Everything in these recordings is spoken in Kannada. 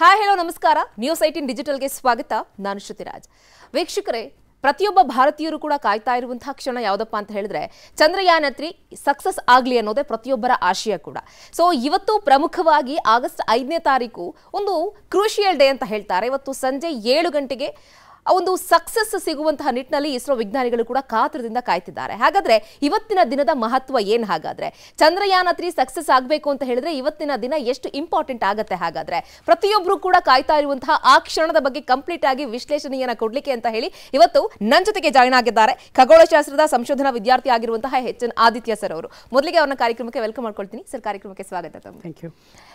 ಹಾಯ್ ಹೇಳೋ ನಮಸ್ಕಾರ ನ್ಯೂಸ್ ಐಟೀನ್ ಡಿಜಿಟಲ್ಗೆ ಸ್ವಾಗತ ನಾನು ಶ್ರುತಿರಾಜ್ ವೀಕ್ಷಕರೇ ಪ್ರತಿಯೊಬ್ಬ ಭಾರತೀಯರು ಕೂಡ ಕಾಯ್ತಾ ಇರುವಂತಹ ಕ್ಷಣ ಯಾವುದಪ್ಪ ಅಂತ ಹೇಳಿದ್ರೆ ಚಂದ್ರಯಾನ ತ್ರೀ ಸಕ್ಸಸ್ ಆಗಲಿ ಅನ್ನೋದೇ ಪ್ರತಿಯೊಬ್ಬರ ಆಶಯ ಕೂಡ ಸೊ ಇವತ್ತು ಪ್ರಮುಖವಾಗಿ ಆಗಸ್ಟ್ ಐದನೇ ತಾರೀಕು ಒಂದು ಕ್ರೂಷಿಯಲ್ ಡೇ ಅಂತ ಹೇಳ್ತಾರೆ ಇವತ್ತು ಸಂಜೆ ಏಳು ಗಂಟೆಗೆ ಒಂದು ಸಕ್ಸಸ್ ಸಿಗುವಂತಹ ನಿಟ್ಟಿನಲ್ಲಿ ಇಸ್ರೋ ವಿಜ್ಞಾನಿಗಳು ಕೂಡ ಕಾತರದಿಂದ ಕಾಯ್ತಿದ್ದಾರೆ ಹಾಗಾದ್ರೆ ಇವತ್ತಿನ ದಿನದ ಮಹತ್ವ ಏನು ಹಾಗಾದ್ರೆ ಚಂದ್ರಯಾನ ತ್ರೀ ಸಕ್ಸಸ್ ಆಗಬೇಕು ಅಂತ ಹೇಳಿದ್ರೆ ಇವತ್ತಿನ ದಿನ ಎಷ್ಟು ಇಂಪಾರ್ಟೆಂಟ್ ಆಗುತ್ತೆ ಹಾಗಾದ್ರೆ ಪ್ರತಿಯೊಬ್ಬರು ಕೂಡ ಕಾಯ್ತಾ ಇರುವಂತಹ ಆ ಕ್ಷಣದ ಬಗ್ಗೆ ಕಂಪ್ಲೀಟ್ ಆಗಿ ವಿಶ್ಲೇಷಣೆಯನ್ನು ಕೊಡ್ಲಿಕ್ಕೆ ಅಂತ ಹೇಳಿ ಇವತ್ತು ನನ್ನ ಜೊತೆಗೆ ಜಾಯ್ನ್ ಆಗಿದ್ದಾರೆ ಖಗೋಳಶಾಸ್ತ್ರದ ಸಂಶೋಧನಾ ವಿದ್ಯಾರ್ಥಿ ಆಗಿರುವಂತಹ ಎಚ್ ಎನ್ ಆದಿತ್ಯ ಸರ್ ಅವರು ಮೊದಲಿಗೆ ಅವರನ್ನ ಕಾರ್ಯಕ್ರಮಕ್ಕೆ ವೆಲ್ಕಮ್ ಮಾಡ್ಕೊಳ್ತೀನಿ ಸರ್ ಕಾರ್ಯಕ್ರಮಕ್ಕೆ ಸ್ವಾಗತ ಯು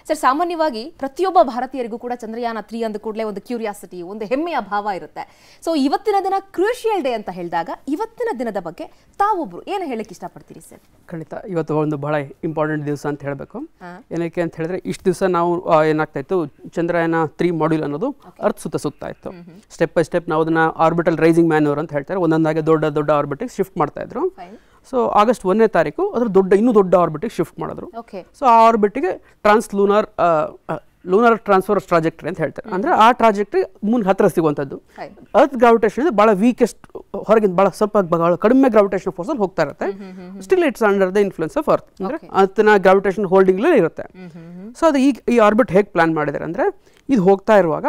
ಸರ್ ಸಾಮಾನ್ಯವಾಗಿ ಪ್ರತಿಯೊಬ್ಬ ಭಾರತೀಯರಿಗೂ ಕೂಡ ಚಂದ್ರಯಾನ ತ್ರೀ ಅಂದ ಕೂಡಲೇ ಒಂದು ಕ್ಯೂರಿಯಾಸಿಟಿ ಒಂದು ಹೆಮ್ಮೆಯ ಭಾವ ಇರುತ್ತೆ ಸೊ ಇವತ್ತಿನ ದಿನ ಕ್ರೂಷಿಯಲ್ ಡೇ ಅಂತ ಹೇಳಿದಾಗ ಇವತ್ತಿನ ದಿನದ ಬಗ್ಗೆ ತಾವೊಬ್ರು ಏನು ಹೇಳಕ್ಕೆ ಇಷ್ಟಪಡ್ತೀರಿ ಸರ್ ಖಂಡಿತ ಇವತ್ತು ಒಂದು ಬಹಳ ಇಂಪಾರ್ಟೆಂಟ್ ದಿವಸ ಅಂತ ಹೇಳಬೇಕು ಏನಕ್ಕೆ ಅಂತ ಹೇಳಿದ್ರೆ ಇಷ್ಟು ದಿವಸ ನಾವು ಏನಾಗ್ತಾ ಇತ್ತು ಚಂದ್ರಯಾನ ತ್ರೀ ಮಾಡ್ಯೂಲ್ ಅನ್ನೋದು ಅರ್ಥ ಸುತ್ತ ಸುತ್ತ ಇತ್ತು ಸ್ಟೆಪ್ ಬೈ ಸ್ಟೆಪ್ ನಾವು ಅದನ್ನ ಆರ್ಬಿಟಲ್ ರೈಸಿಂಗ್ ಮ್ಯಾನ್ಯೂರ್ ಅಂತ ಹೇಳ್ತಾರೆ ಒಂದೊಂದಾಗಿ ದೊಡ್ಡ ದೊಡ್ಡ ಆರ್ಬಿಟಿಗೆ ಶಿಫ್ಟ್ ಮಾಡ್ತಾ ಇದ್ರು ಸೊ ಆಗಸ್ಟ್ ಒಂದನೇ ತಾರೀಕು ಅದ್ರ ದೊಡ್ಡ ಇನ್ನೂ ದೊಡ್ಡ ಆರ್ಬಿಟಿಗೆ ಶಿಫ್ಟ್ ಮಾಡಿದ್ರು ಸೊ ಆ ಆರ್ಬಿಟಿಗೆ trans lunar lunar transfer trajectory ಅಂತ ಹೇಳ್ತಾರೆ ಅಂದರೆ ಆ ಟ್ರಾಜೆಕ್ಟ್ರಿ ಮೂನ್ ಹತ್ತಿರ ಸಿಗುವಂಥದ್ದು ಅರ್ತ್ ಗ್ರಾವಿಟೇಷನ್ ಇದು ಭಾಳ ವೀಕೆಸ್ಟ್ ಹೊರಗಿಂದ ಭಾಳ ಸ್ವಲ್ಪ ಭಾಳ ಕಡಿಮೆ ಗ್ರಾವಿಟೇಷನ್ ಫೋರ್ಸಲ್ಲಿ ಹೋಗ್ತಾ ಇರುತ್ತೆ still it's under the influence of earth ಅಂದರೆ ಅದನ್ನ ಗ್ರಾವಿಟೇಷನ್ ಹೋಲ್ಡಿಂಗ್ಲೇ ಇರುತ್ತೆ ಸೊ ಅದು ಈಗ ಈ ಆರ್ಬಿಟ್ ಹೇಗೆ ಪ್ಲಾನ್ ಮಾಡಿದ್ದಾರೆ ಅಂದರೆ ಇದು ಹೋಗ್ತಾ ಇರುವಾಗ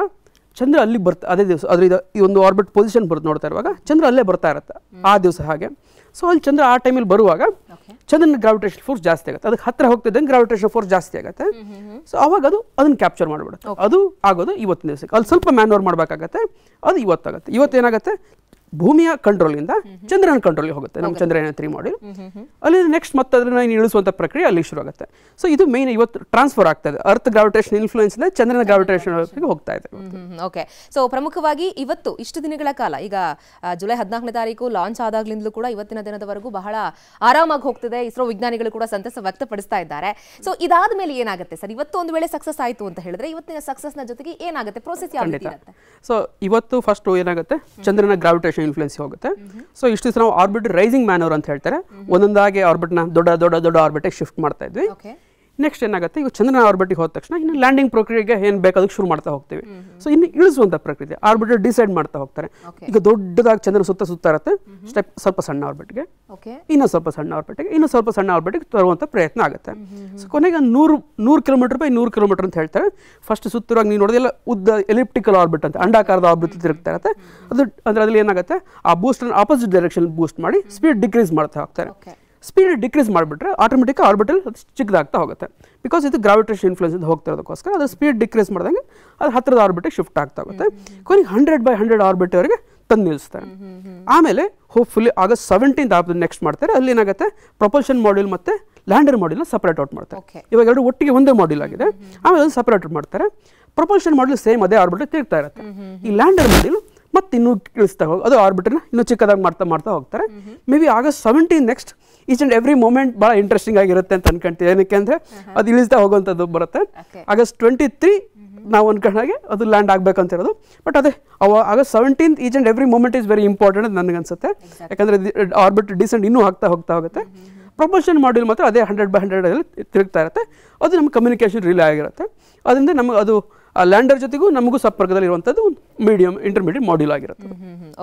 ಚಂದ್ರ ಅಲ್ಲಿ ಬರ್ತಾ ಅದೇ ದಿವಸ ಅದ್ರ ಈ ಒಂದು ಆರ್ಬಿಟ್ ಪೊಸಿಷನ್ ಬರುತ್ತೆ ನೋಡ್ತಾ ಇರುವಾಗ ಚಂದ್ರ ಅಲ್ಲೇ ಬರ್ತಾ ಇರುತ್ತೆ ಆ ದಿವಸ ಹಾಗೆ ಸೊ ಅಲ್ಲಿ ಚಂದ್ರ ಆ ಟೈಮಲ್ಲಿ ಬರುವಾಗ ಚಂದ್ರನ ಗ್ರಾವಿಟೇಷನ್ ಫೋರ್ಸ್ ಜಾಸ್ತಿ ಆಗುತ್ತೆ ಅದಕ್ಕೆ ಹತ್ತಿರ ಹೋಗ್ತಿದ್ದಂಗೆ ಗ್ರಾವಿಟೇಷನ್ ಫೋರ್ಸ್ ಜಾಸ್ತಿ ಆಗುತ್ತೆ ಸೊ ಅವಾಗ ಅದು ಅದನ್ನು ಕ್ಯಾಪ್ಚರ್ ಮಾಡಿಬಿಡುತ್ತೆ ಅದು ಆಗೋದು ಇವತ್ತಿನ ದಿವಸಕ್ಕೆ ಅಲ್ಲಿ ಸ್ವಲ್ಪ ಮ್ಯಾನ್ವರ್ ಮಾಡಬೇಕಾಗತ್ತೆ ಅದು ಇವತ್ತಾಗುತ್ತೆ ಇವತ್ತು ಏನಾಗುತ್ತೆ ಭೂಮಿಯ ಕಂಟ್ರೋಲಿಂದ ಚಂದ್ರನ ಕಂಟ್ರೋಲ್ಗೆ ಹೋಗುತ್ತೆ ನಮ್ಮ ಚಂದ್ರಯಾನ ತ್ರೀ ಅಲ್ಲಿ ನೆಕ್ಸ್ಟ್ ಮತ್ತೆ ಅದನ್ನ ಇಳಿಸುವಂಥ ಪ್ರಕ್ರಿಯೆ ಅಲ್ಲಿ ಶುರು ಆಗುತ್ತೆ ಸೊ ಇದು ಮೇನ್ ಇವತ್ತು ಟ್ರಾನ್ಸ್ಫರ್ ಆಗ್ತದೆ ಅರ್ತ್ ಗ್ರಾವಿಟೇಷನ್ ಇನ್ಫ್ಲೂಯೆನ್ಸ್ ಇಂದ ಚಂದ್ರನ ಗ್ರಾವಿಟೇಷನ್ ಹೋಗ್ತಾ ಇದೆ ಓಕೆ ಸೊ ಪ್ರಮುಖವಾಗಿ ಇವತ್ತು ಇಷ್ಟು ದಿನಗಳ ಕಾಲ ಈಗ ಜುಲೈ ಹದಿನಾಲ್ಕನೇ ತಾರೀಕು ಲಾಂಚ್ ಆದಾಗ್ಲಿಂದಲೂ ಕೂಡ ಇವತ್ತಿನ ದಿನದವರೆಗೂ ಬಹಳ ಆರಾಮಾಗಿ ಹೋಗ್ತಿದೆ ಇಸ್ರೋ ವಿಜ್ಞಾನಿಗಳು ಕೂಡ ಸಂತಸ ವ್ಯಕ್ತಪಡಿಸ್ತಾ ಇದ್ದಾರೆ ಸೊ ಇದಾದ ಮೇಲೆ ಏನಾಗುತ್ತೆ ಸರ್ ಇವತ್ತು ಒಂದು ವೇಳೆ ಸಕ್ಸಸ್ ಆಯಿತು ಅಂತ ಹೇಳಿದ್ರೆ ಇವತ್ತಿನ ನ ಜೊತೆಗೆ ಏನಾಗುತ್ತೆ ಪ್ರೋಸೆಸ್ ಯಾವ ಸೊ ಇವತ್ತು ಫಸ್ಟ್ ಏನಾಗುತ್ತೆ ಚಂದ್ರನ ಗ್ರಾವಿಟೇಷನ್ ಇನ್ಫ್ಲುಯೆನ್ಸ್ ಹೋಗುತ್ತೆ ಸೊ ಇಷ್ಟು ದಿವಸ ನಾವು ಆರ್ಬಿಟ್ ರೈಸಿಂಗ್ ಮ್ಯಾನರ್ ಅಂತ ಹೇಳ್ತಾರೆ ಒಂದೊಂದಾಗಿ ನ ದೊಡ್ಡ ದೊಡ್ಡ ದೊಡ್ಡ ಆರ್ಬಿಟ್ ಶಿಫ್ಟ್ ಮಾಡ್ತಾ ಇದ್ವಿ ನೆಕ್ಸ್ಟ್ ಏನಾಗುತ್ತೆ ಇವಾಗ ಚಂದ್ರನ ಆರ್ಬಿಟಿಗೆ ಹೋದ ತಕ್ಷಣ ಇನ್ನು ಲ್ಯಾಂಡಿಂಗ್ ಪ್ರಕ್ರಿಯೆಗೆ ಏನು ಅದಕ್ಕೆ ಶುರು ಮಾಡ್ತಾ ಹೋಗ್ತೀವಿ ಸೊ ಇನ್ನು ಇಳಿಸುವಂಥ ಪ್ರಕ್ರಿಯೆ ಆರ್ಬಿಟರ್ ಡಿಸೈಡ್ ಮಾಡ್ತಾ ಹೋಗ್ತಾರೆ ಈಗ ದೊಡ್ಡದಾಗಿ ಚಂದ್ರ ಸುತ್ತ ಸುತ್ತ ಇರುತ್ತೆ ಸ್ಟೆಪ್ ಸ್ವಲ್ಪ ಸಣ್ಣ ಆರ್ಬಿಟ್ಗೆ ಇನ್ನೊಂದು ಸ್ವಲ್ಪ ಸಣ್ಣ ಆರ್ಬಿಟ್ಗೆ ಇನ್ನೂ ಸ್ವಲ್ಪ ಸಣ್ಣ ಆರ್ಬಿಟ್ಗೆ ತರುವಂಥ ಪ್ರಯತ್ನ ಆಗುತ್ತೆ ಸೊ ಕೊನೆಗೆ ನೂರು ನೂರು ಕಿಲೋಮೀಟರ್ ಬೈ ನೂರು ಕಿಲೋಮೀಟರ್ ಅಂತ ಹೇಳ್ತಾರೆ ಫಸ್ಟ್ ಸುತ್ತರಾಗಿ ನೀವು ನೋಡೋದಿಲ್ಲ ಉದ್ದ ಎಲಿಪ್ಟಿಕಲ್ ಆರ್ಬಿಟ್ ಅಂತ ಅಂಡಾಕಾರದ ಆರ್ಬಿಟ್ ತಿರುಗ್ತಾ ಇರುತ್ತೆ ಅದು ಅಂದ್ರೆ ಅದರಲ್ಲಿ ಏನಾಗುತ್ತೆ ಆ ಬೂಸ್ಟನ್ನು ಆಪೋಸಿಟ್ ಡೈರೆಕ್ಷನ್ ಬೂಸ್ಟ್ ಮಾಡಿ ಸ್ಪೀಡ್ ಡಿಕ್ರೀಸ್ ಮಾಡ್ತಾ ಹೋಗ್ತಾರೆ ಸ್ಪೀಡ್ ಡಿಕ್ರೀಸ್ ಮಾಡಿಬಿಟ್ರೆ ಆಟೋಮೆಟಿಕ್ ಆರ್ಬಿಟಲ್ ಅದು ಚಿಕ್ಕದಾಗ್ತಾ ಹೋಗುತ್ತೆ ಬಿಕಾಸ್ ಇದು ಗ್ರಾವಿಟೇಷನ್ ಇನ್ಫ್ಲೂಯೆನ್ಸಿಂದ ಹೋಗ್ತಿರೋದಕ್ಕೋಸ್ಕರ ಅದು ಸ್ಪೀಡ್ ಡಿಕ್ರೀಸ್ ಮಾಡಿದಂಗೆ ಅದು ಹತ್ತಿರದ ಆರ್ಬಿಟಿಗೆ ಶಿಫ್ಟ್ ಆಗ್ತಾ ಹೋಗುತ್ತೆ ಕೊನೆಗೆ ಹಂಡ್ರೆಡ್ ಬೈ ಹಂಡ್ರೆಡ್ ಆರ್ಬಿಟ್ವರೆಗೆ ತಂದು ನಿಲ್ಲಿಸ್ತಾರೆ ಆಮೇಲೆ hopefully August seventeenth of next ಮಾಡ್ತಾರೆ ಅಲ್ಲಿ ಏನಾಗುತ್ತೆ ಪ್ರೊಪಲ್ಷನ್ ಮಾಡ್ಯೂಲ್ ಮತ್ತು ಲ್ಯಾಂಡರ್ ಮಾಡ್ಯೂಲ್ನ ಸಪ್ರೇಟ್ ಔಟ್ ಮಾಡ್ತಾರೆ ಇವಾಗ ಎರಡು ಒಟ್ಟಿಗೆ ಒಂದೇ ಮಾಡ್ಯೂಲ್ ಆಗಿದೆ ಆಮೇಲೆ ಅದು ಸಪ್ರೇಟ್ ಔಟ್ ಮಾಡ್ತಾರೆ ಪ್ರೊಪಲ್ಷನ್ ಮಾಡ್ಯೂಲ್ ಸೇಮ್ ಅದೇ ಆರ್ಬಿಟರ್ ತಿರ್ತಾ ಇರುತ್ತೆ ಈ ಲ್ಯಾಂಡರ್ ಮಾಡ್ಯೂಲ್ ಮತ್ತೆ ಇನ್ನೂ ಇಳಿಸ್ತಾ ಹೋಗಿ ಅದು ಆರ್ಬಿಟರ್ನ ಇನ್ನೂ ಚಿಕ್ಕದಾಗಿ ಮಾಡ್ತಾ ಮಾಡ್ತಾ ಹೋಗ್ತಾರೆ maybe August seventeen next each and every moment ಭಾಳ ಇಂಟ್ರೆಸ್ಟಿಂಗ್ ಆಗಿರುತ್ತೆ ಅಂತ ಅನ್ಕೊಂತೀವಿ ಏನಕ್ಕೆ ಅಂದರೆ ಅದು ಇಳಿಸ್ತಾ ಹೋಗುವಂಥದ್ದು ಬರುತ್ತೆ ಆಗಸ್ಟ್ ಟ್ವೆಂಟಿ ತ್ರೀ ನಾವು ಹಾಗೆ ಅದು ಲ್ಯಾಂಡ್ ಇರೋದು ಬಟ್ ಅದೇ ಅವ August seventeenth each and every moment is very important ಅಂತ ನನಗೆ ಅನ್ಸುತ್ತೆ ಯಾಕಂದರೆ ಆರ್ಬಿಟ್ ಡಿಸೆಂಟ್ ಇನ್ನೂ ಆಗ್ತಾ ಹೋಗ್ತಾ ಹೋಗುತ್ತೆ ಪ್ರಮೋಷನ್ ಮಾಡ್ಯೂಲ್ ಮಾತ್ರ ಅದೇ ಹಂಡ್ರೆಡ್ ಬೈ ಹಂಡ್ರೆಡ್ ತಿರುಗ್ತಾ ಇರುತ್ತೆ ಅದು ನಮ್ಮ ಕಮ್ಯುನಿಕೇಷನ್ ರಿಲೇ ಆಗಿರುತ್ತೆ ಅದರಿಂದ ನಮಗೆ ಅದು ಆ ಲ್ಯಾಂಡರ್ ಜೊತೆಗೂ ನಮಗೂ ಸಂಪರ್ಕದಲ್ಲಿ ಇರುವಂತದ್ದು ಮೀಡಿಯಂ ಇಂಟರ್ಮೀಡಿಯೇಟ್ ಮಾಡ್ಯೂಲ್ ಆಗಿರುತ್ತೆ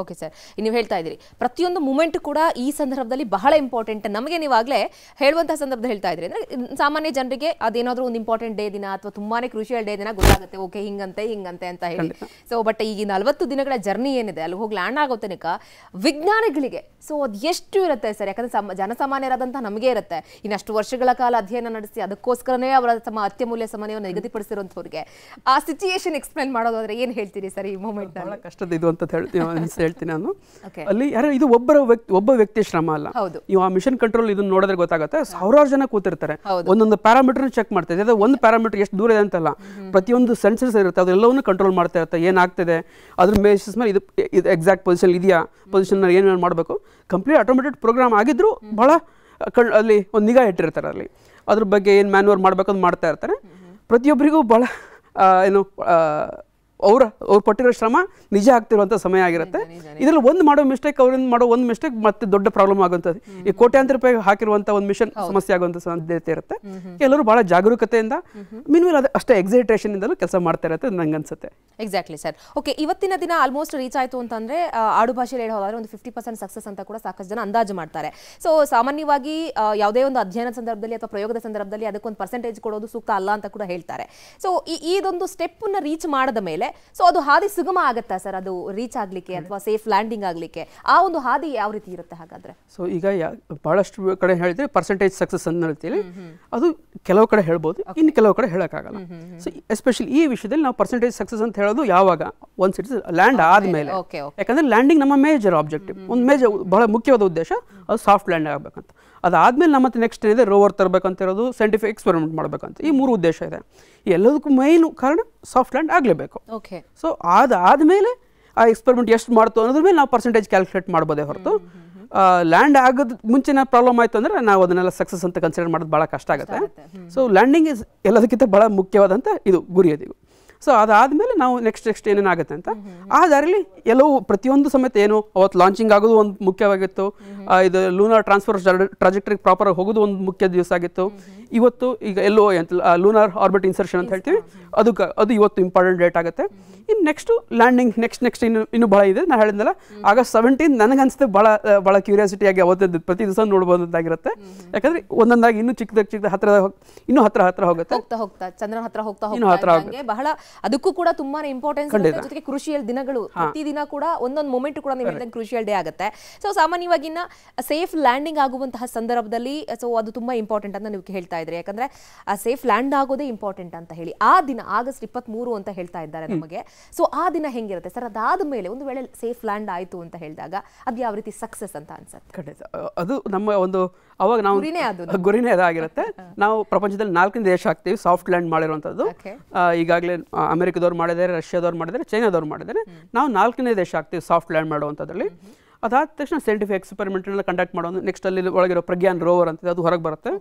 ಓಕೆ ಸರ್ ನೀವು ಹೇಳ್ತಾ ಇದ್ದೀರಿ ಪ್ರತಿಯೊಂದು ಮೂಮೆಂಟ್ ಕೂಡ ಈ ಸಂದರ್ಭದಲ್ಲಿ ಬಹಳ ಇಂಪಾರ್ಟೆಂಟ್ ನಮಗೆ ನೀವಾಗಲೇ ಹೇಳುವಂತಹ ಸಂದರ್ಭ ಹೇಳ್ತಾ ಇದ್ರಿ ಅಂದ್ರೆ ಸಾಮಾನ್ಯ ಜನರಿಗೆ ಅದೇನಾದ್ರೂ ಒಂದು ಇಂಪಾರ್ಟೆಂಟ್ ಡೇ ದಿನ ಅಥವಾ ತುಂಬಾನೇ ಕ್ರೂಷಿಯಲ್ ಡೇ ದಿನ ಗೊತ್ತಾಗುತ್ತೆ ಓಕೆ ಹಿಂಗಂತೆ ಹಿಂಗಂತೆ ಅಂತ ಹೇಳಿ ಸೊ ಬಟ್ ಈಗ ನಲವತ್ತು ದಿನಗಳ ಜರ್ನಿ ಏನಿದೆ ಅಲ್ಲಿ ಹೋಗಿ ಲ್ಯಾಂಡ್ ಆಗೋ ತನಕ ವಿಜ್ಞಾನಿಗಳಿಗೆ ಸೊ ಅದು ಎಷ್ಟು ಇರುತ್ತೆ ಸರ್ ಯಾಕಂದ್ರೆ ಸಮ ಜನಸಾಮಾನ್ಯರಾದಂತಹ ನಮಗೆ ಇರುತ್ತೆ ಇನ್ನಷ್ಟು ವರ್ಷಗಳ ಕಾಲ ಅಧ್ಯಯನ ನಡೆಸಿ ಅದಕ್ಕೋಸ್ಕರನೇ ಅವರ ತಮ್ಮ ಅತ್ಯಮೂಲ್ಯ ಸಮಯವನ್ನು ನಿಗದಿಪಡಿಸಿರುವಂಥವ್ರಿಗೆ ಆ ಸಿಚುಯೇಷನ್ ಎಕ್ಸ್ಪ್ಲೈನ್ ಮಾಡೋದಾದ್ರೆ ಏನು ಹೇಳ್ತೀರಿ ಸರ್ ಈ ಮೂಮೆಂಟ್ ಬಹಳ ಕಷ್ಟದ ಇದು ಅಂತ ಹೇಳ್ತೀನಿ ಹೇಳ್ತೀನಿ ನಾನು ಅಲ್ಲಿ ಯಾರೋ ಇದು ಒಬ್ಬರ ವ್ಯಕ್ತಿ ಒಬ್ಬ ವ್ಯಕ್ತಿ ಶ್ರಮ ಅಲ್ಲ ನೀವು ಆ ಮಿಷನ್ ಕಂಟ್ರೋಲ್ ಇದನ್ನ ನೋಡಿದ್ರೆ ಗೊತ್ತಾಗುತ್ತೆ ಸಾವಿರಾರು ಜನ ಕೂತಿರ್ತಾರೆ ಒಂದೊಂದು ಪ್ಯಾರಾಮೀಟರ್ ಚೆಕ್ ಮಾಡ್ತಾ ಇದೆ ಒಂದು ಪ್ಯಾರಾಮೀಟರ್ ಎಷ್ಟು ದೂರ ಇದೆ ಅಂತಲ್ಲ ಪ್ರತಿಯೊಂದು ಸೆನ್ಸರ್ಸ್ ಇರುತ್ತೆ ಅದೆಲ್ಲವನ್ನು ಕಂಟ್ರೋಲ್ ಮಾಡ್ತಾ ಇರುತ್ತೆ ಏನಾಗ್ತಿದೆ ಅದ್ರ ಬೇಸಿಸ್ ಮೇಲೆ ಇದು ಎಕ್ಸಾಕ್ಟ್ ಪೊಸಿಷನ್ ಇದೆಯಾ ಪೊಸಿಷನ್ ಏನೇನು ಮಾಡಬೇಕು ಕಂಪ್ಲೀಟ್ ಆಟೋಮೇಟೆಡ್ ಪ್ರೋಗ್ರಾಮ್ ಆಗಿದ್ರು ಬಹಳ ಕಣ್ ಅಲ್ಲಿ ಒಂದು ನಿಗಾ ಇಟ್ಟಿರ್ತಾರೆ ಅಲ್ಲಿ ಅದ್ರ ಬಗ್ಗೆ ಏನು ಮ್ಯಾನ್ಯೂರ್ ಅಂತ ಮಾಡ್ತಾ ಇರ್ತಾರೆ ಪ್ರತಿಯೊಬ್ಬರಿಗೂ ಭಾಳ you uh, know ಅವ್ರ ಅವ್ರು ಪಟ್ಟಿರೋ ಶ್ರಮ ನಿಜ ಆಗ್ತಿರುವಂಥ ಸಮಯ ಆಗಿರುತ್ತೆ ಇದರಲ್ಲಿ ಒಂದು ಮಾಡೋ ಮಿಸ್ಟೇಕ್ ಅವರಿಂದ ಮಾಡೋ ಒಂದು ಮಿಸ್ಟೇಕ್ ಮತ್ತೆ ದೊಡ್ಡ ಪ್ರಾಬ್ಲಮ್ ಆಗುವಂಥದ್ದು ಈ ಕೋಟ್ಯಾಂತರ ರೂಪಾಯಿ ಹಾಕಿರುವಂಥ ಒಂದು ಮಿಷನ್ ಸಮಸ್ಯೆ ಆಗುವಂಥ ಸಾಧ್ಯತೆ ಇರುತ್ತೆ ಕೆಲವರು ಭಾಳ ಜಾಗರೂಕತೆಯಿಂದ ಮಿನಿಮಲ್ ಅದು ಅಷ್ಟೇ ಎಕ್ಸೈಟೇಷನ್ ಇಂದಲೂ ಕೆಲಸ ಮಾಡ್ತಾ ಇರುತ್ತೆ ನಂಗೆ ಅನ್ಸುತ್ತೆ ಎಕ್ಸಾಕ್ಟ್ಲಿ ಸರ್ ಓಕೆ ಇವತ್ತಿನ ದಿನ ಆಲ್ಮೋಸ್ಟ್ ರೀಚ್ ಆಯಿತು ಅಂತಂದ್ರೆ ಆಡು ಭಾಷೆಯಲ್ಲಿ ಹೇಳೋದಾದ್ರೆ ಒಂದು ಫಿಫ್ಟಿ ಪರ್ಸೆಂಟ್ ಸಕ್ಸಸ್ ಅಂತ ಕೂಡ ಸಾಕಷ್ಟು ಜನ ಅಂದಾಜು ಮಾಡ್ತಾರೆ ಸೊ ಸಾಮಾನ್ಯವಾಗಿ ಯಾವುದೇ ಒಂದು ಅಧ್ಯಯನ ಸಂದರ್ಭದಲ್ಲಿ ಅಥವಾ ಪ್ರಯೋಗದ ಸಂದರ್ಭದಲ್ಲಿ ಅದಕ್ಕೊಂದು ಪರ್ಸೆಂಟೇಜ್ ಕೊಡೋದು ಸೂಕ್ತ ಅಲ್ಲ ಅಂತ ಕೂಡ ಹೇಳ್ತಾರೆ ಸೊ ಈ ಇದೊಂದು ಸ್ಟೆಪ್ಪನ್ನು ರೀಚ್ ಮಾಡಿದ ಮೇಲೆ ಸೊ ಅದು ಹಾದಿ ಸುಗಮ ಆಗುತ್ತಾ ಸರ್ ಅದು ರೀಚ್ ಆಗ್ಲಿಕ್ಕೆ ಅಥವಾ ಸೇಫ್ ಲ್ಯಾಂಡಿಂಗ್ ಆಗ್ಲಿಕ್ಕೆ ಆ ಒಂದು ಹಾದಿ ಯಾವ ರೀತಿ ಇರುತ್ತೆ ಹಾಗಾದ್ರೆ ಸೊ ಈಗ ಬಹಳಷ್ಟು ಕಡೆ ಹೇಳಿದ್ರೆ ಪರ್ಸೆಂಟೇಜ್ ಸಕ್ಸಸ್ ಅಂತ ಹೇಳ್ತೀವಿ ಅದು ಕೆಲವು ಕಡೆ ಹೇಳ್ಬೋದು ಇನ್ನು ಕೆಲವು ಕಡೆ ಹೇಳಕಾಗಲ್ಲ ಸೊ ಎಸ್ಪೆಷಲಿ ಈ ವಿಷಯದಲ್ಲಿ ನಾವು ಪರ್ಸೆಂಟೇಜ್ ಸಕ್ಸಸ್ ಅಂತ ಹೇಳೋದು ಯಾವಾಗ ಒಂದ್ ಇಟ್ಸ್ ಲ್ಯಾಂಡ್ ಆದ್ಮೇಲೆ ಯಾಕಂದ್ರೆ ಲ್ಯಾಂಡಿಂಗ್ ನಮ್ಮ ಮೇಜರ್ ಆಬ್ಜೆಕ್ಟಿವ್ ಒಂದು ಮೇಜರ್ ಬಹಳ ಮುಖ್ಯವಾದ ಉದ್ದೇಶ ಅದು ಸಾಫ್ಟ್ ಲ್ಯಾಂಡ್ ಆಗ್ಬೇಕಂತ ಅದಾದಮೇಲೆ ನಮ್ಮ ಮತ್ತೆ ನೆಕ್ಸ್ಟ್ ಏನಿದೆ ರೋವರ್ ತರಬೇಕಂತ ಇರೋದು ಸೈಂಟಿಫಿಕ್ ಎಕ್ಸ್ಪೆರಿಮೆಂಟ್ ಮಾಡಬೇಕಂತ ಈ ಮೂರು ಉದ್ದೇಶ ಇದೆ ಎಲ್ಲದಕ್ಕೂ ಮೈನು ಕಾರಣ ಸಾಫ್ಟ್ ಲ್ಯಾಂಡ್ ಆಗಲೇಬೇಕು ಓಕೆ ಸೊ ಅದಾದಮೇಲೆ ಆ ಎಕ್ಸ್ಪೆರಿಮೆಂಟ್ ಎಷ್ಟು ಮಾಡ್ತು ಅನ್ನೋದ್ರ ಮೇಲೆ ನಾವು ಪರ್ಸೆಂಟೇಜ್ ಕ್ಯಾಲ್ಕುಲೇಟ್ ಮಾಡ್ಬೋದೇ ಹೊರತು ಲ್ಯಾಂಡ್ ಆಗೋದು ಮುಂಚೆನೇ ಪ್ರಾಬ್ಲಮ್ ಆಯಿತು ಅಂದರೆ ನಾವು ಅದನ್ನೆಲ್ಲ ಸಕ್ಸಸ್ ಅಂತ ಕನ್ಸಿಡರ್ ಮಾಡೋದು ಭಾಳ ಕಷ್ಟ ಆಗುತ್ತೆ ಸೊ ಲ್ಯಾಂಡಿಂಗ್ ಇಸ್ ಎಲ್ಲದಕ್ಕಿಂತ ಭಾಳ ಮುಖ್ಯವಾದಂಥ ಇದು ಗುರಿ ಅದಿಗೂ ಸೊ ಅದಾದಮೇಲೆ ನಾವು ನೆಕ್ಸ್ಟ್ ನೆಕ್ಸ್ಟ್ ಏನೇನಾಗುತ್ತೆ ಅಂತ ಆ ದಾರಿಲಿ ಎಲ್ಲವೂ ಪ್ರತಿಯೊಂದು ಸಮೇತ ಏನು ಅವತ್ತು ಲಾಂಚಿಂಗ್ ಆಗೋದು ಒಂದು ಮುಖ್ಯವಾಗಿತ್ತು ಇದು ಲೂನಾರ್ ಟ್ರಾನ್ಸ್ಫರ್ ಟ್ರಾಜೆಕ್ಟರಿ ಪ್ರಾಪರ್ ಹೋಗೋದು ಒಂದು ಮುಖ್ಯ ದಿವಸ ಆಗಿತ್ತು ಇವತ್ತು ಈಗ ಎಲ್ಲೋ ಅಂತ ಲೂನಾರ್ ಆರ್ಬಿಟ್ ಇನ್ಸರ್ಷನ್ ಅಂತ ಹೇಳ್ತೀವಿ ಅದು ಅದು ಇವತ್ತು ಇಂಪಾರ್ಟೆಂಟ್ ಡೇಟ್ ಆಗುತ್ತೆ ಇನ್ನು ನೆಕ್ಸ್ಟು ಲ್ಯಾಂಡಿಂಗ್ ನೆಕ್ಸ್ಟ್ ನೆಕ್ಸ್ಟ್ ಇನ್ನು ಇನ್ನು ಭಾಳ ಇದೆ ನಾನು ಹೇಳಿದ್ನಲ್ಲ ಆಗಸ್ಟ್ ಸೆವೆಂಟೀನ್ ನನಗನ್ಸುತ್ತೆ ಭಾಳ ಭಾಳ ಕ್ಯೂರಿಯಾಸಿಟಿ ಆಗಿ ಅವತ್ತದ್ದು ಪ್ರತಿ ದಿವಸ ನೋಡ್ಬೋದಾಗಿರುತ್ತೆ ಯಾಕಂದ್ರೆ ಒಂದೊಂದಾಗಿ ಇನ್ನೂ ಚಿಕ್ಕದಾಗ ಚಿಕ್ಕದ ಹತ್ತಿರ ಇನ್ನೂ ಹತ್ರ ಹತ್ರ ಹೋಗುತ್ತೆ ಹೋಗ್ತಾ ಹೋಗ್ತಾ ಚಂದ್ರನ ಹತ್ರ ಹೋಗ್ತಾ ಹೋಗ್ತಾ ಬಹಳ ಅದಕ್ಕೂ ಕೂಡ ತುಂಬಾನೇ ಇಂಪಾರ್ಟೆನ್ಸ್ ಜೊತೆಗೆ ಕೃಷಿಯಲ್ ದಿನಗಳು ಪ್ರತಿದಿನ ಕೂಡ ಒಂದೊಂದು ಮೊಮೆಂಟ್ ಕೂಡ ನಿಮ್ಮಿಂದ ಕೃಷಿಯಲ್ ಡೇ ಆಗುತ್ತೆ ಸೊ ಸಾಮಾನ್ಯವಾಗಿ ಸೇಫ್ ಲ್ಯಾಂಡಿಂಗ್ ಆಗುವಂತಹ ಸಂದರ್ಭದಲ್ಲಿ ಸೊ ಅದು ತುಂಬಾ ಇಂಪಾರ್ಟೆಂಟ್ ಅಂತ ನೀವು ಹೇಳ್ತಾ ಇದ್ರಿ ಯಾಕಂದ್ರೆ ಆ ಸೇಫ್ ಲ್ಯಾಂಡ್ ಆಗೋದೇ ಇಂಪಾರ್ಟೆಂಟ್ ಅಂತ ಹೇಳಿ ಆ ದಿನ ಆಗಸ್ಟ್ ಇಪ್ಪತ್ತ್ ಅಂತ ಹೇಳ್ತಾ ಇದ್ದಾರೆ ನಮಗೆ ಸೊ ಆ ದಿನ ಹೆಂಗಿರುತ್ತೆ ಸರ್ ಅದಾದ ಮೇಲೆ ಒಂದು ವೇಳೆ ಸೇಫ್ ಲ್ಯಾಂಡ್ ಆಯಿತು ಅಂತ ಹೇಳಿದಾಗ ಅದು ಯಾವ ರೀತಿ ಸಕ್ಸಸ್ ಅಂತ ಅನ್ಸುತ್ತೆ ಅದು ನಮ್ಮ ಒಂದು ಅವಾಗ ನಾವು ಗುರಿನೇ ಅದು ಗುರಿನೇ ಅದಾಗಿರುತ್ತೆ ನಾವು ಪ್ರಪಂಚದಲ್ಲಿ ನಾಲ್ಕನೇ ದೇಶ ಆಗ್ತೀವಿ ಸಾಫ್ಟ್ ಲ್ಯಾಂಡ್ ಮಾಡಿರುವಂತದ್ದು ಈಗಾಗಲೇ ಅಮೆರಿಕದವ್ರು ಮಾಡಿದ್ದಾರೆ ರಷ್ಯಾದವ್ರು ಮಾಡಿದ್ದಾರೆ ಚೈನಾದವ್ರು ಮಾಡಿದ್ದಾರೆ ನಾವು ನಾಲ್ಕನೇ ದೇಶ ಆಗ್ತೀವಿ ಸಾಫ್ಟ್ ಲ್ಯಾಂಡ್ ಮಾಡುವಂಥದ್ರಲ್ಲಿ ಅದಾದ ತಕ್ಷಣ ಸೈಂಟಿಫಿಕ್ ಎಕ್ಸ್ಪೆರಿಮೆಂಟ್ನ ಕಂಡಕ್ಟ್ ಮಾಡೋದು ನೆಕ್ಸ್ಟ್ ಅಲ್ಲಿ ಒಳಗಿರೋ ಪ್ರಜ್ಞಾನ್ ರೋವರ್ ಅಂತ ಅದು ಹೊರಗೆ ಬರುತ್ತೆ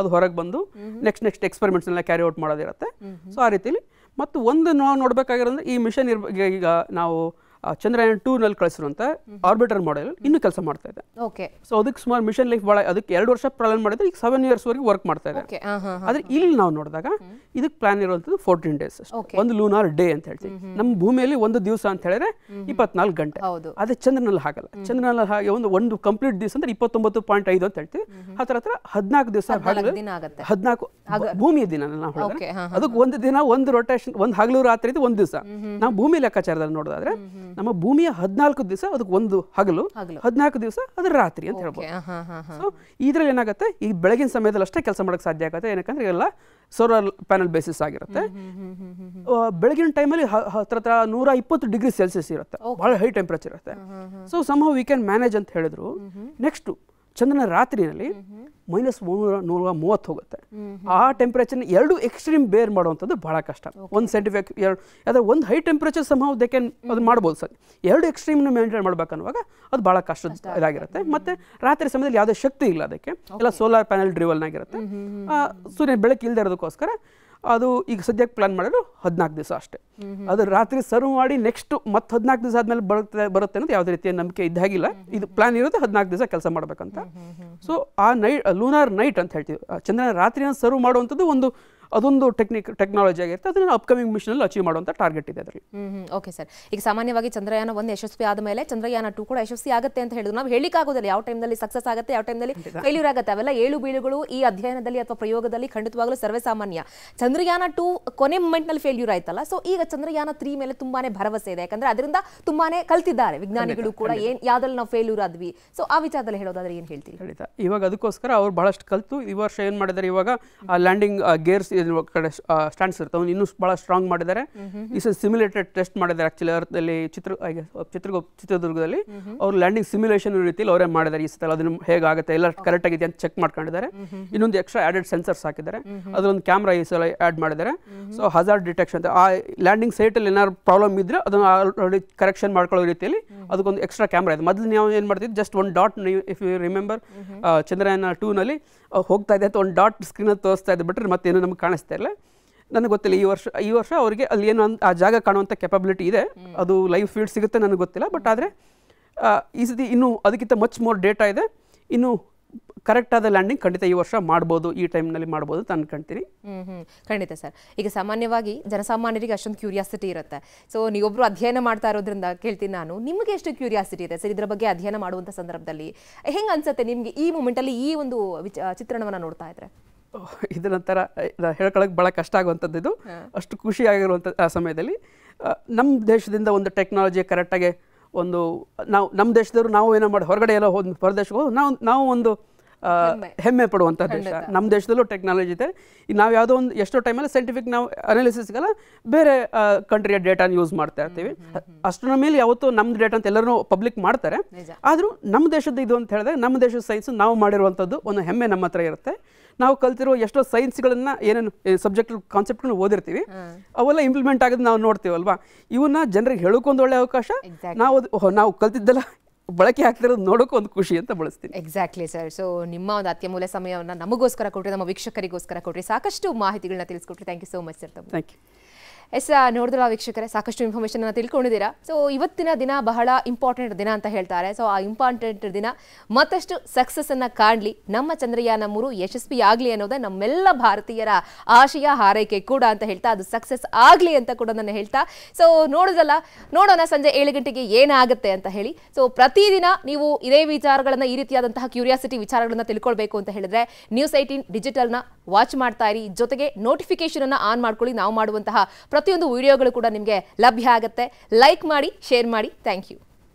ಅದು ಹೊರಗೆ ಬಂದು ನೆಕ್ಸ್ಟ್ ನೆಕ್ಸ್ಟ್ ಎಕ್ಸ್ಪೆರಿಮೆಂಟ್ಸ್ನೆಲ್ಲ ಕ್ಯಾರಿ ಔಟ್ ಮಾಡೋದಿರುತ್ತೆ ಸೊ ಆ ರೀತಿಲಿ ಮತ್ತು ಒಂದು ನಾವು ನೋಡಬೇಕಾಗಿರೋದ್ರೆ ಈ ಮಿಷನ್ ಇರ್ಗೆ ಈಗ ನಾವು ಚಂದ್ರಯಾನ್ ಟೂ ನಲ್ಲಿ ಕಳಿಸಿರುವಂತ ಆರ್ಬಿಟರ್ ಮಾಡೆಲ್ ಇನ್ನು ಕೆಲಸ ಮಾಡ್ತಾ ಇದೆ ಸೊ ಅದಕ್ಕೆ ಸುಮಾರು ಮಿಷನ್ ಲೈಫ್ ಬಹಳ ಅದಕ್ಕೆ ಎರಡು ವರ್ಷ ಪ್ರಾಬ್ಲಮ್ ಮಾಡಿದ್ರೆ ಈಗ ಸೆವೆನ್ ಇಯರ್ಸ್ ವರೆಗೆ ವರ್ಕ್ ಮಾಡ್ತಾ ಇದೆ ಆದ್ರೆ ಇಲ್ಲಿ ನಾವು ನೋಡಿದಾಗ ಇದಕ್ಕೆ ಪ್ಲಾನ್ ಇರುವಂತದ್ದು ಫೋರ್ಟೀನ್ ಡೇಸ್ ಒಂದು ಲೂನಾರ್ ಡೇ ಅಂತ ಹೇಳ್ತೀವಿ ನಮ್ಮ ಭೂಮಿಯಲ್ಲಿ ಒಂದು ದಿವಸ ಅಂತ ಹೇಳಿದ್ರೆ ಇಪ್ಪತ್ನಾಲ್ಕು ಗಂಟೆ ಅದೇ ಚಂದ್ರನಲ್ಲಿ ಹಾಗಲ್ಲ ಚಂದ್ರನಲ್ಲಿ ಹಾಗೆ ಒಂದು ಒಂದು ಕಂಪ್ಲೀಟ್ ದಿವಸ ಅಂದ್ರೆ ಇಪ್ಪತ್ತೊಂಬತ್ತು ಪಾಯಿಂಟ್ ಐದು ಅಂತ ಹೇಳ್ತೀವಿ ಹತ್ರ ಹತ್ರ ಹದಿನಾಲ್ಕು ದಿವಸ ಹದಿನಾಲ್ಕು ಭೂಮಿಯ ದಿನ ನಾವು ಅದಕ್ಕೆ ಒಂದು ದಿನ ಒಂದು ರೊಟೇಷನ್ ಒಂದು ಹಗಲು ರಾತ್ರಿ ಒಂದು ದಿವಸ ನಾವು ಭೂಮಿ ಲೆಕ್ಕಾಚಾರದಲ್ಲಿ ನೋಡೋದಾದ್ರೆ ನಮ್ಮ ಭೂಮಿಯ ಹದಿನಾಲ್ಕು ದಿವಸ ಅದಕ್ಕೆ ಒಂದು ಹಗಲು ಹದಿನಾಲ್ಕು ದಿವಸ ಅದ್ರ ರಾತ್ರಿ ಅಂತ ಹೇಳ್ಬೋದು ಸೊ ಇದ್ರಲ್ಲಿ ಏನಾಗುತ್ತೆ ಈ ಬೆಳಗಿನ ಸಮಯದಲ್ಲಿ ಅಷ್ಟೇ ಕೆಲಸ ಮಾಡಕ್ ಸಾಧ್ಯ ಆಗುತ್ತೆ ಏನಕ್ಕಂದ್ರೆ ಎಲ್ಲ ಸೋಲಾರ್ ಪ್ಯಾನಲ್ ಬೇಸಿಸ್ ಆಗಿರುತ್ತೆ ಬೆಳಗಿನ ಟೈಮಲ್ಲಿ ಹತ್ರ ಹತ್ರ ನೂರ ಇಪ್ಪತ್ತು ಡಿಗ್ರಿ ಸೆಲ್ಸಿಯಸ್ ಇರುತ್ತೆ ಬಹಳ ಹೈ ಟೆಂಪರೇಚರ್ ಇರುತ್ತೆ so some we can manage ಅಂತ ಹೇಳಿದ್ರು ನೆಕ್ಸ್ಟು ಚಂದ್ರನ ರಾತ್ರಿಯಲ್ಲಿ ಮೈನಸ್ ಮೂರ ನೂರ ಮೂವತ್ತು ಹೋಗುತ್ತೆ ಆ ಟೆಂಪರೇಚರ್ನ ಎರಡು ಎಕ್ಸ್ಟ್ರೀಮ್ ಬೇರ್ ಮಾಡುವಂಥದ್ದು ಬಹಳ ಕಷ್ಟ ಒಂದು ಸೈಂಟಿಫಿಕ್ ಎರಡು ಯಾವುದೇ ಒಂದು ಹೈ ಟೆಂಪ್ರೇಚರ್ ಸಮ ದೇ ಅದು ಮಾಡ್ಬೋದು ಸರ್ ಎರಡು ಎಕ್ಸ್ಟ್ರೀಮ್ನ ಮೇಂಟೈನ್ ಮಾಡ್ಬೇಕನ್ನುವಾಗ ಅದು ಭಾಳ ಕಷ್ಟ ಇದಾಗಿರುತ್ತೆ ಮತ್ತೆ ರಾತ್ರಿ ಸಮಯದಲ್ಲಿ ಯಾವುದೇ ಶಕ್ತಿ ಇಲ್ಲ ಅದಕ್ಕೆ ಎಲ್ಲ ಸೋಲಾರ್ ಪ್ಯಾನೆಲ್ ಡ್ರಿವಲ್ನಾಗಿರುತ್ತೆ ಸೂರ್ಯ ಬೆಳಕು ಇಲ್ಲದೆ ಇರೋದಕ್ಕೋಸ್ಕರ ಅದು ಈಗ ಸದ್ಯಕ್ಕೆ ಪ್ಲಾನ್ ಮಾಡಿದ್ರು ಹದಿನಾಲ್ಕು ದಿವಸ ಅಷ್ಟೇ ಅದು ರಾತ್ರಿ ಸರ್ವ್ ಮಾಡಿ ನೆಕ್ಸ್ಟ್ ಮತ್ತೆ ಹದಿನಾಲ್ಕು ದಿವಸ ಆದ್ಮೇಲೆ ಬರುತ್ತೆ ಬರುತ್ತೆ ಅನ್ನೋದು ಯಾವುದೇ ರೀತಿಯ ನಂಬಿಕೆ ಇದ್ದಾಗಿಲ್ಲ ಇದು ಪ್ಲಾನ್ ಇರೋದು ಹದಿನಾಲ್ಕು ದಿವಸ ಕೆಲಸ ಮಾಡಬೇಕಂತ ಸೊ ಆ ನೈಟ್ ಲೂನಾರ್ ನೈಟ್ ಅಂತ ಹೇಳ್ತೀವಿ ಚಂದ್ರನ ರಾತ್ರಿಯನ್ನು ಸರ್ವ್ ಮಾಡುವಂಥದ್ದು ಒಂದು ಅದೊಂದು ಟೆಕ್ನಿಕ್ ಟೆಕ್ನಾಲಜಿ ಆಗಿರುತ್ತೆ ಅದನ್ನ ಅಪ್ಕಮಿಂಗ್ ಅಲ್ಲಿ ಅಚೀವ್ ಮಾಡುವಂತ ಟಾರ್ಗೆಟ್ ಇದೆ ಅದರಲ್ಲಿ ಓಕೆ ಸರ್ ಈಗ ಸಾಮಾನ್ಯವಾಗಿ ಚಂದ್ರಯಾನ ಒಂದು ಯಶಸ್ವಿ ಆದ ಮೇಲೆ ಚಂದ್ರಯಾನ ಟು ಕೂಡ ಯಶಸ್ವಿ ಆಗುತ್ತೆ ಅಂತ ಹೇಳಿದ್ರು ನಾವು ಆಗೋದಿಲ್ಲ ಯಾವ ನಲ್ಲಿ ಸಕ್ಸಸ್ ಆಗುತ್ತೆ ಯಾವ ಟೈಮ್ನಲ್ಲಿ ಫೇಲ್ಯೂರ್ ಆಗುತ್ತೆ ಅವೆಲ್ಲ ಏಳು ಬೀಳುಗಳು ಈ ಅಧ್ಯಯನದಲ್ಲಿ ಅಥವಾ ಪ್ರಯೋಗದಲ್ಲಿ ಖಂಡಿತವಾಗಲೂ ಸರ್ವೇಸಾಮಾನ್ಯ ಚಂದ್ರಯಾನ ಟು ಕೊನೆ ನಲ್ಲಿ ಫೇಲ್ಯೂರ್ ಆಯ್ತಲ್ಲ ಸೊ ಈಗ ಚಂದ್ರಯಾನ ತ್ರೀ ಮೇಲೆ ತುಂಬಾನೇ ಭರವಸೆ ಇದೆ ಯಾಕಂದ್ರೆ ಅದರಿಂದ ತುಂಬಾನೇ ಕಲ್ತಿದ್ದಾರೆ ವಿಜ್ಞಾನಿಗಳು ಕೂಡ ಏನ್ ಯಾವ್ದಲ್ಲಿ ನಾವು ಫೇಲ್ಯೂರ್ ಆದ್ವಿ ಸೊ ಆ ವಿಚಾರದಲ್ಲಿ ಹೇಳೋದಾದ್ರೆ ಏನ್ ಹೇಳ್ತೀವಿ ಇವಾಗ ಅದಕ್ಕೋಸ್ಕರ ಅವ್ರು ಬಹಳಷ್ಟು ಕಲ್ತು ಈ ವರ್ಷ ಏನ್ ಮಾಡಿದ್ದಾರೆ ಇವಾಗ ಲ್ಯಾಂಡಿಂಗ್ ಗೇರ್ಸ್ ಕಡೆ ಸ್ಟ್ಯಾಂಡ್ಸ್ ಇರುತ್ತೆ ಅವ್ನು ಇನ್ನೂ ಭಾಳ ಸ್ಟ್ರಾಂಗ್ ಮಾಡಿದ್ದಾರೆ ಇಸ್ ಸಿಮ್ಯುಲೇಟೆಡ್ ಟೆಸ್ಟ್ ಮಾಡಿದ್ದಾರೆ ಆಕ್ಚುಲಿ ಅರ್ಥದಲ್ಲಿ ಚಿತ್ರ ಚಿತ್ರ ಚಿತ್ರದುರ್ಗದಲ್ಲಿ ಅವ್ರು ಲ್ಯಾಂಡಿಂಗ್ ಸಿಮ್ಯುಲೇಷನ್ ರೀತಿಯಲ್ಲಿ ಅವರೇ ಮಾಡಿದ್ದಾರೆ ಈ ಸಲ ಅದನ್ನು ಹೇಗಾಗುತ್ತೆ ಎಲ್ಲ ಕರೆಕ್ಟ್ ಆಗಿದೆ ಅಂತ ಚೆಕ್ ಮಾಡ್ಕೊಂಡಿದ್ದಾರೆ ಇನ್ನೊಂದು ಎಕ್ಸ್ಟ್ರಾ ಆ್ಯಡೆಡ್ ಸೆನ್ಸರ್ಸ್ ಹಾಕಿದ್ದಾರೆ ಅದರೊಂದು ಕ್ಯಾಮ್ರಾ ಈ ಸಲ ಆ್ಯಡ್ ಮಾಡಿದ್ದಾರೆ ಸೊ ಹಜಾರ್ ಡಿಟೆಕ್ಷನ್ ಅಂತ ಆ ಲ್ಯಾಂಡಿಂಗ್ ಸೈಟಲ್ಲಿ ಏನಾದ್ರು ಪ್ರಾಬ್ಲಮ್ ಇದ್ರೆ ಅದನ್ನು ಆಲ್ರೆಡಿ ಕರೆಕ್ಷನ್ ಮಾಡ್ಕೊಳ್ಳೋ ರೀತಿಯಲ್ಲಿ ಅದಕ್ಕೊಂದು ಎಕ್ಸ್ಟ್ರಾ ಕ್ಯಾಮ್ರಾ ಇದೆ ಮೊದಲು ನಾವು ಏನು ಮಾಡ್ತಿದ್ವಿ ಜಸ್ಟ್ ಒಂದು dot if you remember Chandrayaan ಟೂನಲ್ಲಿ ಹೋಗ್ತಾ ಇದೆ ಅಂತ ಒಂದು ಡಾಟ್ ಸ್ಕ್ರೀನಲ್ಲಿ ತೋರಿಸ್ತಾ ಇದೆ ಬಿಟ್ಟರೆ ಮತ್ತೇನು ನಮ್ಗೆ ಕಾಣಿಸ್ತಾ ಇಲ್ಲ ನನಗೆ ಗೊತ್ತಿಲ್ಲ ಈ ವರ್ಷ ಈ ವರ್ಷ ಅವರಿಗೆ ಅಲ್ಲಿ ಏನು ಆ ಜಾಗ ಕಾಣುವಂಥ ಕೆಪಬಿಲಿಟಿ ಇದೆ ಅದು ಲೈವ್ ಫೀಲ್ಡ್ ಸಿಗುತ್ತೆ ನನಗೆ ಗೊತ್ತಿಲ್ಲ ಬಟ್ ಆದರೆ ಈ ಸತಿ ಇನ್ನೂ ಅದಕ್ಕಿಂತ ಮಚ್ ಮೋರ್ ಡೇಟಾ ಇದೆ ಇನ್ನು ಕರೆಕ್ಟ್ ಆದ ಲ್ಯಾಂಡಿಂಗ್ ಖಂಡಿತ ಈ ವರ್ಷ ಮಾಡ್ಬೋದು ಈ ಟೈಮ್ನಲ್ಲಿ ಮಾಡ್ಬೋದು ಅಂತ ಅನ್ಕೊಂತೀನಿ ಖಂಡಿತ ಸರ್ ಈಗ ಸಾಮಾನ್ಯವಾಗಿ ಜನಸಾಮಾನ್ಯರಿಗೆ ಅಷ್ಟೊಂದು ಕ್ಯೂರಿಯಾಸಿಟಿ ಇರುತ್ತೆ ಸೊ ನೀವೊಬ್ಬರು ಅಧ್ಯಯನ ಮಾಡ್ತಾ ಇರೋದ್ರಿಂದ ಕೇಳ್ತೀನಿ ನಾನು ನಿಮಗೆ ಎಷ್ಟು ಕ್ಯೂರಿಯಾಸಿಟಿ ಇದೆ ಸರ್ ಇದರ ಬಗ್ಗೆ ಅಧ್ಯಯನ ಮಾಡುವಂಥ ಸಂದರ್ಭದಲ್ಲಿ ಹೆಂಗೆ ಅನ್ಸುತ್ತೆ ನಿಮಗೆ ಈ ಮೂಮೆಂಟಲ್ಲಿ ಈ ಒಂದು ಚಿತ್ರಣವನ್ನು ನೋಡ್ತಾ ಇದ್ರೆ ಇದರ ನಂತರ ಹೇಳ್ಕೊಳಕ್ಕೆ ಭಾಳ ಕಷ್ಟ ಆಗುವಂಥದ್ದು ಇದು ಅಷ್ಟು ಖುಷಿಯಾಗಿರುವಂಥ ಆ ಸಮಯದಲ್ಲಿ ನಮ್ಮ ದೇಶದಿಂದ ಒಂದು ಟೆಕ್ನಾಲಜಿ ಕರೆಕ್ಟಾಗಿ ಒಂದು ನಾವು ನಮ್ಮ ದೇಶದವರು ನಾವು ಏನೋ ಮಾಡಿ ಹೊರಗಡೆ ಎಲ್ಲ ಒಂದು ಹೊರದೇಶಕ್ಕೆ ನಾವು ನಾವು ಒಂದು ಹೆಮ್ಮೆ ಪಡುವಂತಹ ದೇಶ ನಮ್ಮ ದೇಶದಲ್ಲೂ ಟೆಕ್ನಾಲಜಿ ಇದೆ ನಾವು ಯಾವುದೋ ಒಂದು ಎಷ್ಟೋ ಟೈಮಲ್ಲಿ ಸೈಂಟಿಫಿಕ್ ನಾವು ಅನಾಲಿಸಿಸ್ಗೆಲ್ಲ ಬೇರೆ ಕಂಟ್ರಿಯ ಡೇಟಾನ ಯೂಸ್ ಮಾಡ್ತಾ ಇರ್ತೀವಿ ಮೇಲೆ ಯಾವತ್ತೂ ನಮ್ಮ ಡೇಟಾ ಅಂತ ಎಲ್ಲರೂ ಪಬ್ಲಿಕ್ ಮಾಡ್ತಾರೆ ಆದರೂ ನಮ್ಮ ದೇಶದ ಇದು ಅಂತ ಹೇಳಿದ್ರೆ ನಮ್ಮ ದೇಶದ ಸೈನ್ಸ್ ನಾವು ಮಾಡಿರುವಂಥದ್ದು ಒಂದು ಹೆಮ್ಮೆ ನಮ್ಮ ಹತ್ರ ಇರುತ್ತೆ ನಾವು ಕಲ್ತಿರೋ ಎಷ್ಟೋ ಸೈನ್ಸ್ಗಳನ್ನ ಏನೇನು ಸಬ್ಜೆಕ್ಟ್ ಕಾನ್ಸೆಪ್ಟ್ಗಳನ್ನ ಓದಿರ್ತೀವಿ ಅವೆಲ್ಲ ಇಂಪ್ಲಿಮೆಂಟ್ ಆಗೋದು ನಾವು ನೋಡ್ತೀವಲ್ವಾ ಇವನ್ನ ಜನರಿಗೆ ಹೇಳೋಕೊಂದು ಒಳ್ಳೆ ಅವಕಾಶ ನಾವು ನಾವು ಕಲ್ತಿದ್ದೆಲ್ಲ ಬಳಕೆ ಆಗ್ತಿರೋದು ನೋಡೋಕೆ ಒಂದು ಖುಷಿ ಅಂತ ಬಳಸ್ತೀನಿ ಎಕ್ಸಾಕ್ಟ್ಲಿ ಸರ್ ಸೊ ನಿಮ್ಮ ಒಂದು ಅತ್ಯಮೂಲ್ಯ ಸಮಯವನ್ನು ನಮಗೋಸ್ಕರ ಕೊಟ್ಟರೆ ನಮ್ಮ ವೀಕ್ಷಕರಿಗೋಸ್ಕರ ಕೊಟ್ಟರೆ ಸಾಕಷ್ಟು ಮಾಹಿತಿಗಳನ್ನ ತಿಳಿಸ್ಕೊಟ್ರಿ thank you so much sir thank you yes ನೋಡಿದ್ರ ವೀಕ್ಷಕರೇ ಸಾಕಷ್ಟು ಅನ್ನ ತಿಳ್ಕೊಂಡಿದ್ದೀರಾ ಸೊ ಇವತ್ತಿನ ದಿನ ಬಹಳ ಇಂಪಾರ್ಟೆಂಟ್ ದಿನ ಅಂತ ಹೇಳ್ತಾರೆ ಸೊ ಆ ಇಂಪಾರ್ಟೆಂಟ್ ದಿನ ಮತ್ತಷ್ಟು ಸಕ್ಸಸ್ ಅನ್ನ ಕಾಣಲಿ ನಮ್ಮ ಚಂದ್ರಯಾನ ಮೂರು ಯಶಸ್ವಿ ಆಗಲಿ ಅನ್ನೋದೇ ನಮ್ಮೆಲ್ಲ ಭಾರತೀಯರ ಆಶಯ ಹಾರೈಕೆ ಕೂಡ ಅಂತ ಹೇಳ್ತಾ ಅದು ಸಕ್ಸಸ್ ಆಗಲಿ ಅಂತ ಕೂಡ ನಾನು ಹೇಳ್ತಾ ಸೊ ನೋಡೋದಲ್ಲ ನೋಡೋಣ ಸಂಜೆ ಏಳು ಗಂಟೆಗೆ ಏನಾಗುತ್ತೆ ಅಂತ ಹೇಳಿ ಸೊ ಪ್ರತಿದಿನ ನೀವು ಇದೇ ವಿಚಾರಗಳನ್ನು ಈ ರೀತಿಯಾದಂತಹ ಕ್ಯೂರಿಯಾಸಿಟಿ ವಿಚಾರಗಳನ್ನು ತಿಳ್ಕೊಳ್ಬೇಕು ಅಂತ ಹೇಳಿದ್ರೆ ನ್ಯೂಸ್ ಏಯ್ಟೀನ್ ಡಿಜಿಟಲ್ನ ವಾಚ್ ಮಾಡ್ತಾ ಇರಿ ಜೊತೆಗೆ ನೋಟಿಫಿಕೇಶನ್ ಅನ್ನು ಆನ್ ಮಾಡ್ಕೊಳ್ಳಿ ನಾವು ಮಾಡುವಂತಹ ಪ್ರತಿಯೊಂದು ವಿಡಿಯೋಗಳು ಕೂಡ ನಿಮಗೆ ಲಭ್ಯ ಆಗುತ್ತೆ ಲೈಕ್ ಮಾಡಿ ಶೇರ್ ಮಾಡಿ ಥ್ಯಾಂಕ್ ಯು